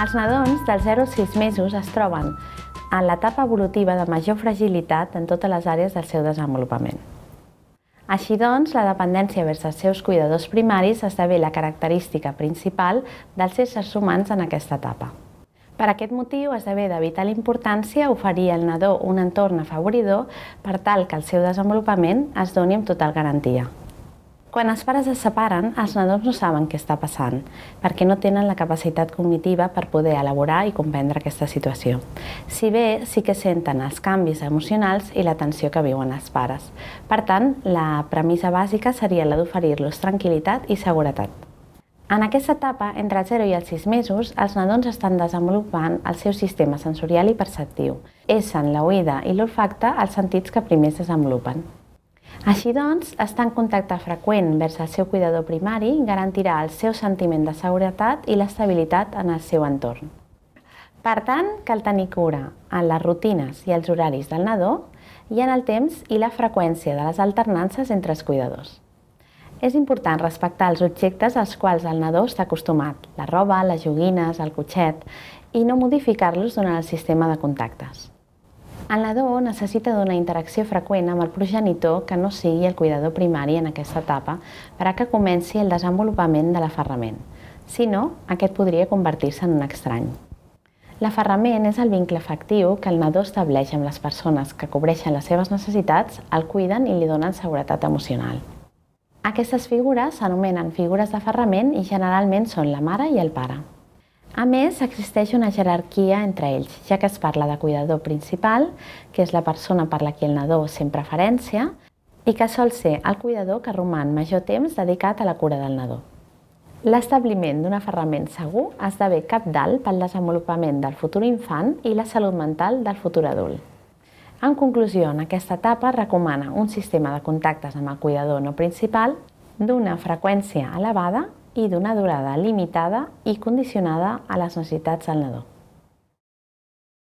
Els nadons dels 0 als 6 mesos es troben en l'etapa evolutiva de major fragilitat en totes les àrees del seu desenvolupament. Així doncs, la dependència vers els seus cuidadors primaris esdevé la característica principal dels éssers humans en aquesta etapa. Per aquest motiu, esdevé de vital importància oferir al nadó un entorn afavoridor per tal que el seu desenvolupament es doni amb total garantia. Quan els pares es separen, els nadons no saben què està passant, perquè no tenen la capacitat cognitiva per poder elaborar i comprendre aquesta situació. Si bé, sí que senten els canvis emocionals i la tensió que viuen els pares. Per tant, la premissa bàsica seria la d'oferir-los tranquil·litat i seguretat. En aquesta etapa, entre els 0 i els 6 mesos, els nadons estan desenvolupant el seu sistema sensorial i perceptiu. Essen, l'oïda i l'olfacte els sentits que primer es desenvolupen. Així doncs, estar en contacte freqüent vers el seu cuidador primari garantirà el seu sentiment de seguretat i l'estabilitat en el seu entorn. Per tant, cal tenir cura en les rutines i els horaris del nadó i en el temps i la freqüència de les alternances entre els cuidadors. És important respectar els objectes als quals el nadó està acostumat, la roba, les joguines, el cotxet, i no modificar-los durant el sistema de contactes. El nadó necessita d'una interacció freqüent amb el progenitor que no sigui el cuidador primari en aquesta etapa per a que comenci el desenvolupament de l'aferrament. Si no, aquest podria convertir-se en un estrany. L'aferrament és el vincle efectiu que el nadó estableix amb les persones que cobreixen les seves necessitats, el cuiden i li donen seguretat emocional. Aquestes figures s'anomenen figures d'aferrament i generalment són la mare i el pare. A més, existeix una jerarquia entre ells, ja que es parla de cuidador principal, que és la persona per la qui el nadó sent preferència, i que sol ser el cuidador que roman major temps dedicat a la cura del nadó. L'establiment d'un aferrament segur esdevé cap dalt pel desenvolupament del futur infant i la salut mental del futur adult. En conclusió, en aquesta etapa recomana un sistema de contactes amb el cuidador no principal d'una freqüència elevada y de una durada limitada y condicionada a la sociedad al